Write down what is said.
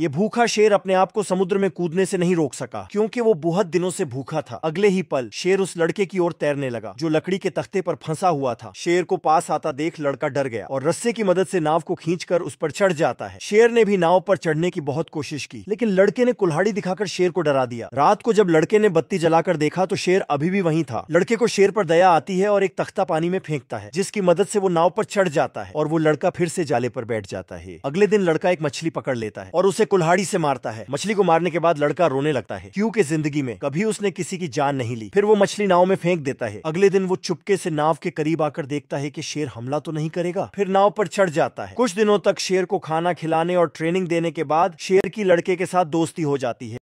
ये भूखा शेर अपने आप को समुद्र में कूदने से नहीं रोक सका क्योंकि वो बहुत दिनों से भूखा था अगले ही पल शेर उस लड़के की ओर तैरने लगा जो लकड़ी के तख्ते पर फंसा हुआ था शेर को पास आता देख लड़का डर गया और रस्से की मदद से नाव को खींचकर उस पर चढ़ जाता है शेर ने भी नाव पर चढ़ने की बहुत कोशिश की लेकिन लड़के ने कुल्हाड़ी दिखाकर शेर को डरा दिया रात को जब लड़के ने बत्ती जलाकर देखा तो शेर अभी भी वही था लड़के को शेर पर दया आती है और एक तख्ता पानी में फेंकता है जिसकी मदद से वो नाव पर चढ़ जाता है और वो लड़का फिर से जाले पर बैठ जाता है अगले दिन लड़का एक मछली पकड़ लेता है और उसे कुल्हाड़ी से मारता है मछली को मारने के बाद लड़का रोने लगता है क्यूँ के जिंदगी में कभी उसने किसी की जान नहीं ली फिर वो मछली नाव में फेंक देता है अगले दिन वो चुपके से नाव के करीब आकर देखता है की शेर हमला तो नहीं करेगा फिर नाव पर चढ़ जाता है कुछ दिनों तक शेर को खाना खिलाने और ट्रेनिंग देने के बाद शेर की लड़के के साथ दोस्ती हो जाती है